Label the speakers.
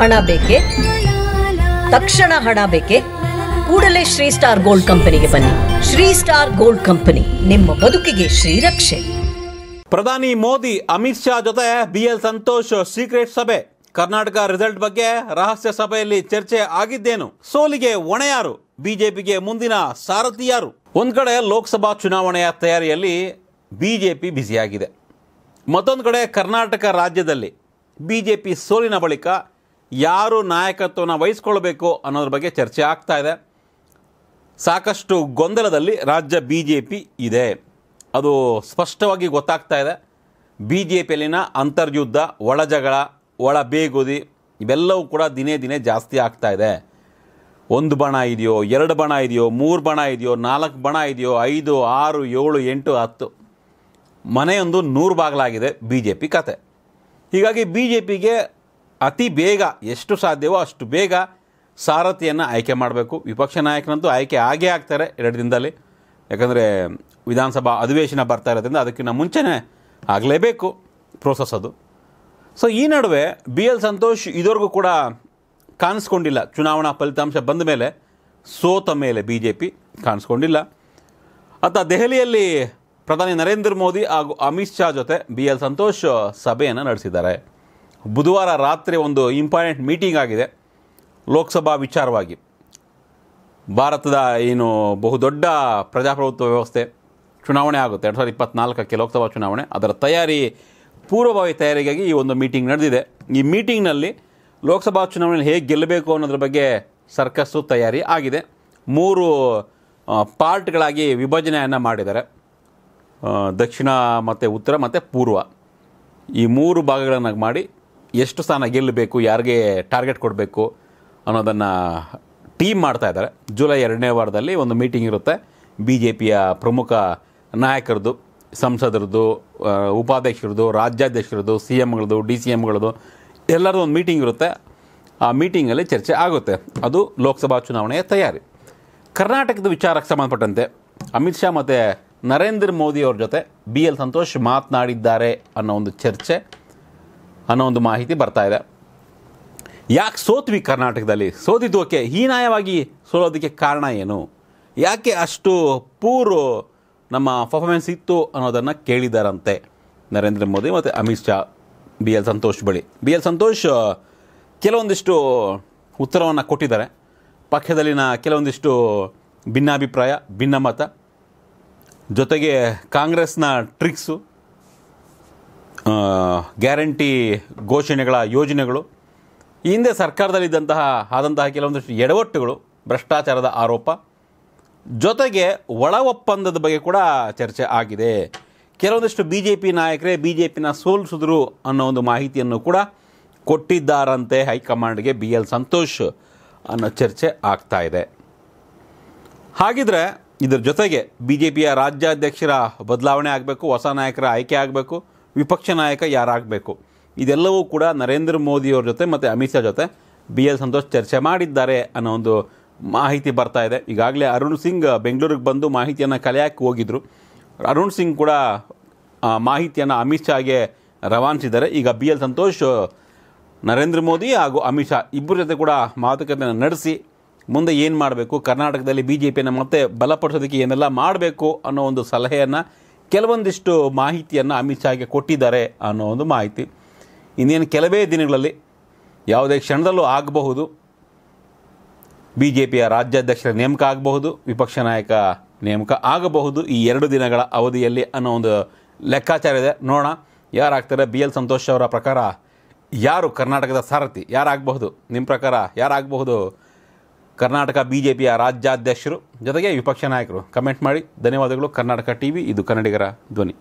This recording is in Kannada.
Speaker 1: ಹಣ ಬೇಕೆ ತಕ್ಷಣ ಹಣ ಬೇಕೆ ಕೂಡಲೇ ಶ್ರೀ ಸ್ಟಾರ್ ಗೋಲ್ಡ್ ಕಂಪನಿಗೆ ಬನ್ನಿ ಶ್ರೀ ಸ್ಟಾರ್ ಗೋಲ್ಡ್ ಕಂಪನಿ ನಿಮ್ಮ ಬದುಕಿಗೆ ಶ್ರೀರಕ್ಷೆ ಪ್ರಧಾನಿ ಮೋದಿ ಅಮಿತ್ ಶಾ ಜೊತೆ ಬಿ ಎಲ್ ಸಂತೋಷ್ ಸೀಕ್ರೆಟ್ ಸಭೆ ಕರ್ನಾಟಕ ರಿಸಲ್ಟ್ ಬಗ್ಗೆ ರಹಸ್ಯ ಸಭೆಯಲ್ಲಿ ಚರ್ಚೆ ಆಗಿದ್ದೇನು ಸೋಲಿಗೆ ಹೊಣೆ ಯಾರು ಬಿಜೆಪಿಗೆ ಮುಂದಿನ ಸಾರಥಿ ಯಾರು ಒಂದು ಕಡೆ ಲೋಕಸಭಾ ಚುನಾವಣೆಯ ತಯಾರಿಯಲ್ಲಿ ಬಿಜೆಪಿ ಬ್ಯುಸಿಯಾಗಿದೆ ಮತ್ತೊಂದು ಕಡೆ ಕರ್ನಾಟಕ ರಾಜ್ಯದಲ್ಲಿ ಬಿಜೆಪಿ ಸೋಲಿನ ಬಳಿಕ ಯಾರು ನಾಯಕತ್ವನ ವಹಿಸ್ಕೊಳ್ಬೇಕು ಅನ್ನೋದ್ರ ಬಗ್ಗೆ ಚರ್ಚೆ ಆಗ್ತಾ ಇದೆ ಸಾಕಷ್ಟು ಗೊಂದಲದಲ್ಲಿ ರಾಜ್ಯ ಬಿ ಜೆ ಪಿ ಇದೆ ಅದು ಸ್ಪಷ್ಟವಾಗಿ ಗೊತ್ತಾಗ್ತಾ ಇದೆ ಬಿ ಜೆ ಪಿಯಲ್ಲಿನ ಅಂತರ್ಯುದ್ಧ ಜಗಳ ಒಳ ಬೇಗುದಿ ಇವೆಲ್ಲವೂ ಕೂಡ ದಿನೇ ದಿನೇ ಜಾಸ್ತಿ ಆಗ್ತಾ ಇದೆ ಒಂದು ಬಣ ಇದೆಯೋ ಎರಡು ಬಣ ಇದೆಯೋ ಮೂರು ಬಣ ಇದೆಯೋ ನಾಲ್ಕು ಬಣ ಇದೆಯೋ ಐದು ಆರು ಏಳು ಎಂಟು ಹತ್ತು ಮನೆಯೊಂದು ನೂರು ಬಾಗಿಲಾಗಿದೆ ಬಿ ಜೆ ಪಿ ಕತೆ ಹೀಗಾಗಿ ಬಿ ಜೆ ಪಿಗೆ ಅತಿ ಬೇಗ ಎಷ್ಟು ಸಾಧ್ಯವೋ ಅಷ್ಟು ಬೇಗ ಸಾರಥಿಯನ್ನು ಆಯ್ಕೆ ಮಾಡಬೇಕು ವಿಪಕ್ಷ ನಾಯಕನಂತೂ ಆಯ್ಕೆ ಆಗೇ ಆಗ್ತಾರೆ ಎರಡು ದಿನದಲ್ಲಿ ಯಾಕಂದರೆ ವಿಧಾನಸಭಾ ಅಧಿವೇಶನ ಬರ್ತಾ ಇರೋದ್ರಿಂದ ಅದಕ್ಕಿಂತ ಮುಂಚೆನೇ ಆಗಲೇಬೇಕು ಪ್ರೋಸೆಸ್ ಅದು ಸೊ ಈ ನಡುವೆ ಬಿ ಎಲ್ ಸಂತೋಷ್ ಇದುವರೆಗೂ ಕೂಡ ಕಾಣಿಸ್ಕೊಂಡಿಲ್ಲ ಚುನಾವಣಾ ಫಲಿತಾಂಶ ಬಂದ ಮೇಲೆ ಸೋತ ಮೇಲೆ ಬಿ ಜೆ ಪಿ ಕಾಣಿಸ್ಕೊಂಡಿಲ್ಲ ಅತ್ತ ದೆಹಲಿಯಲ್ಲಿ ಪ್ರಧಾನಿ ನರೇಂದ್ರ ಮೋದಿ ಹಾಗೂ ಅಮಿತ್ ಶಾ ಜೊತೆ ಬಿ ಎಲ್ ಸಂತೋಷ್ ಸಭೆಯನ್ನು ನಡೆಸಿದ್ದಾರೆ ಬುಧವಾರ ರಾತ್ರಿ ಒಂದು ಇಂಪಾರ್ಟೆಂಟ್ ಮೀಟಿಂಗ್ ಆಗಿದೆ ಲೋಕಸಭಾ ವಿಚಾರವಾಗಿ ಭಾರತದ ಏನು ಬಹುದೊಡ್ಡ ಪ್ರಜಾಪ್ರಭುತ್ವ ವ್ಯವಸ್ಥೆ ಚುನಾವಣೆ ಆಗುತ್ತೆ ಎರಡು ಸಾವಿರದ ಇಪ್ಪತ್ನಾಲ್ಕಕ್ಕೆ ಲೋಕಸಭಾ ಚುನಾವಣೆ ಅದರ ತಯಾರಿ ಪೂರ್ವಭಾವಿ ತಯಾರಿಗಾಗಿ ಈ ಒಂದು ಮೀಟಿಂಗ್ ನಡೆದಿದೆ ಈ ಮೀಟಿಂಗ್ನಲ್ಲಿ ಲೋಕಸಭಾ ಚುನಾವಣೆ ಹೇಗೆ ಗೆಲ್ಲಬೇಕು ಅನ್ನೋದ್ರ ಬಗ್ಗೆ ಸರ್ಕಸ್ಸು ತಯಾರಿ ಆಗಿದೆ ಮೂರು ಪಾರ್ಟ್ಗಳಾಗಿ ವಿಭಜನೆಯನ್ನು ಮಾಡಿದ್ದಾರೆ ದಕ್ಷಿಣ ಮತ್ತು ಉತ್ತರ ಮತ್ತು ಪೂರ್ವ ಈ ಮೂರು ಭಾಗಗಳನ್ನಾಗಿ ಮಾಡಿ ಎಷ್ಟು ಸ್ಥಾನ ಗೆಲ್ಲಬೇಕು ಯಾರಿಗೆ ಟಾರ್ಗೆಟ್ ಕೊಡಬೇಕು ಅನ್ನೋದನ್ನು ಟೀಮ್ ಮಾಡ್ತಾ ಇದ್ದಾರೆ ಜುಲೈ ಎರಡನೇ ವಾರದಲ್ಲಿ ಒಂದು ಮೀಟಿಂಗ್ ಇರುತ್ತೆ ಬಿ ಜೆ ಪಿಯ ಪ್ರಮುಖ ನಾಯಕರದ್ದು ಸಂಸದರದ್ದು ಉಪಾಧ್ಯಕ್ಷರದ್ದು ರಾಜ್ಯಾಧ್ಯಕ್ಷರದ್ದು ಸಿ ಎಮ್ಗಳದ್ದು ಡಿ ಸಿ ಎಮ್ಗಳದ್ದು ಎಲ್ಲರದ್ದು ಒಂದು ಮೀಟಿಂಗ್ ಇರುತ್ತೆ ಆ ಮೀಟಿಂಗಲ್ಲಿ ಚರ್ಚೆ ಆಗುತ್ತೆ ಅದು ಲೋಕಸಭಾ ಚುನಾವಣೆಯ ತಯಾರಿ ಕರ್ನಾಟಕದ ವಿಚಾರಕ್ಕೆ ಸಂಬಂಧಪಟ್ಟಂತೆ ಅಮಿತ್ ಶಾ ಮತ್ತು ನರೇಂದ್ರ ಮೋದಿ ಅವ್ರ ಜೊತೆ ಬಿ ಎಲ್ ಸಂತೋಷ್ ಮಾತನಾಡಿದ್ದಾರೆ ಅನ್ನೋ ಒಂದು ಚರ್ಚೆ ಅನ್ನೋ ಒಂದು ಮಾಹಿತಿ ಬರ್ತಾ ಇದೆ ಯಾಕೆ ಸೋತ್ವಿ ಕರ್ನಾಟಕದಲ್ಲಿ ಓಕೆ ಹೀನಾಯವಾಗಿ ಸೋಲೋದಕ್ಕೆ ಕಾರಣ ಏನು ಯಾಕೆ ಅಷ್ಟು ಪೂರು ನಮ್ಮ ಪರ್ಫಾರ್ಮೆನ್ಸ್ ಇತ್ತು ಅನ್ನೋದನ್ನು ಕೇಳಿದಾರಂತೆ ನರೇಂದ್ರ ಮೋದಿ ಮತ್ತು ಅಮಿತ್ ಶಾ ಬಿ ಎಲ್ ಸಂತೋಷ್ ಬಳಿ ಬಿ ಎಲ್ ಸಂತೋಷ್ ಕೆಲವೊಂದಿಷ್ಟು ಉತ್ತರವನ್ನು ಕೊಟ್ಟಿದ್ದಾರೆ ಪಕ್ಷದಲ್ಲಿನ ಕೆಲವೊಂದಿಷ್ಟು ಭಿನ್ನಾಭಿಪ್ರಾಯ ಭಿನ್ನಮತ ಜೊತೆಗೆ ಕಾಂಗ್ರೆಸ್ನ ಟ್ರಿಕ್ಸು ಗ್ಯಾರಂಟಿ ಘೋಷಣೆಗಳ ಯೋಜನೆಗಳು ಈ ಹಿಂದೆ ಸರ್ಕಾರದಲ್ಲಿದ್ದಂತಹ ಆದಂತಹ ಕೆಲವೊಂದಷ್ಟು ಎಡವಟ್ಟುಗಳು ಭ್ರಷ್ಟಾಚಾರದ ಆರೋಪ ಜೊತೆಗೆ ಒಳ ಒಪ್ಪಂದದ ಬಗ್ಗೆ ಕೂಡ ಚರ್ಚೆ ಆಗಿದೆ ಕೆಲವೊಂದಿಷ್ಟು ಬಿ ಜೆ ಪಿ ನಾಯಕರೇ ಬಿ ಜೆ ಪಿನ ಸೋಲಿಸಿದ್ರು ಅನ್ನೋ ಒಂದು ಮಾಹಿತಿಯನ್ನು ಕೂಡ ಕೊಟ್ಟಿದ್ದಾರಂತೆ ಹೈಕಮಾಂಡ್ಗೆ ಬಿ ಎಲ್ ಸಂತೋಷ್ ಅನ್ನೋ ಚರ್ಚೆ ಆಗ್ತಾ ಇದೆ ಹಾಗಿದ್ರೆ ಇದರ ಜೊತೆಗೆ ಬಿ ಜೆ ಪಿಯ ರಾಜ್ಯಾಧ್ಯಕ್ಷರ ಬದಲಾವಣೆ ಆಗಬೇಕು ಹೊಸ ನಾಯಕರ ಆಯ್ಕೆ ಆಗಬೇಕು ವಿಪಕ್ಷ ನಾಯಕ ಯಾರಾಗಬೇಕು ಇದೆಲ್ಲವೂ ಕೂಡ ನರೇಂದ್ರ ಮೋದಿಯವ್ರ ಜೊತೆ ಮತ್ತು ಅಮಿತ್ ಶಾ ಜೊತೆ ಬಿ ಎಲ್ ಸಂತೋಷ್ ಚರ್ಚೆ ಮಾಡಿದ್ದಾರೆ ಅನ್ನೋ ಒಂದು ಮಾಹಿತಿ ಬರ್ತಾ ಇದೆ ಈಗಾಗಲೇ ಅರುಣ್ ಸಿಂಗ್ ಬೆಂಗಳೂರಿಗೆ ಬಂದು ಮಾಹಿತಿಯನ್ನು ಕಲೆಯಕ್ಕೆ ಹೋಗಿದ್ದರು ಅರುಣ್ ಸಿಂಗ್ ಕೂಡ ಮಾಹಿತಿಯನ್ನು ಅಮಿತ್ ಶಾಗೆ ರವಾನಿಸಿದ್ದಾರೆ ಈಗ ಬಿ ಎಲ್ ಸಂತೋಷ್ ನರೇಂದ್ರ ಮೋದಿ ಹಾಗೂ ಅಮಿತ್ ಶಾ ಇಬ್ಬರ ಜೊತೆ ಕೂಡ ಮಾತುಕತೆ ನಡೆಸಿ ಮುಂದೆ ಏನು ಮಾಡಬೇಕು ಕರ್ನಾಟಕದಲ್ಲಿ ಬಿ ಜೆ ಪಿಯನ್ನು ಮತ್ತೆ ಬಲಪಡಿಸೋದಕ್ಕೆ ಏನೆಲ್ಲ ಮಾಡಬೇಕು ಅನ್ನೋ ಒಂದು ಸಲಹೆಯನ್ನು ಕೆಲವೊಂದಿಷ್ಟು ಮಾಹಿತಿಯನ್ನು ಅಮಿತ್ ಶಾಗೆ ಕೊಟ್ಟಿದ್ದಾರೆ ಅನ್ನೋ ಒಂದು ಮಾಹಿತಿ ಇನ್ನೇನು ಕೆಲವೇ ದಿನಗಳಲ್ಲಿ ಯಾವುದೇ ಕ್ಷಣದಲ್ಲೂ ಆಗಬಹುದು ಬಿ ಜೆ ಪಿಯ ರಾಜ್ಯಾಧ್ಯಕ್ಷರ ನೇಮಕ ಆಗಬಹುದು ವಿಪಕ್ಷ ನಾಯಕ ನೇಮಕ ಆಗಬಹುದು ಈ ಎರಡು ದಿನಗಳ ಅವಧಿಯಲ್ಲಿ ಅನ್ನೋ ಒಂದು ಲೆಕ್ಕಾಚಾರ ಇದೆ ನೋಡೋಣ ಯಾರಾಗ್ತಾರೆ ಬಿ ಎಲ್ ಸಂತೋಷ್ ಅವರ ಪ್ರಕಾರ ಯಾರು ಕರ್ನಾಟಕದ ಸಾರಥಿ ಯಾರಾಗಬಹುದು ನಿಮ್ಮ ಪ್ರಕಾರ ಯಾರಾಗಬಹುದು ಕರ್ನಾಟಕ ಬಿಜೆಪಿಯ ರಾಜ್ಯಾಧ್ಯಕ್ಷರು ಜೊತೆಗೆ ವಿಪಕ್ಷ ನಾಯಕರು ಕಮೆಂಟ್ ಮಾಡಿ ಧನ್ಯವಾದಗಳು ಕರ್ನಾಟಕ ಟಿವಿ ಇದು ಕನ್ನಡಿಗರ ಧ್ವನಿ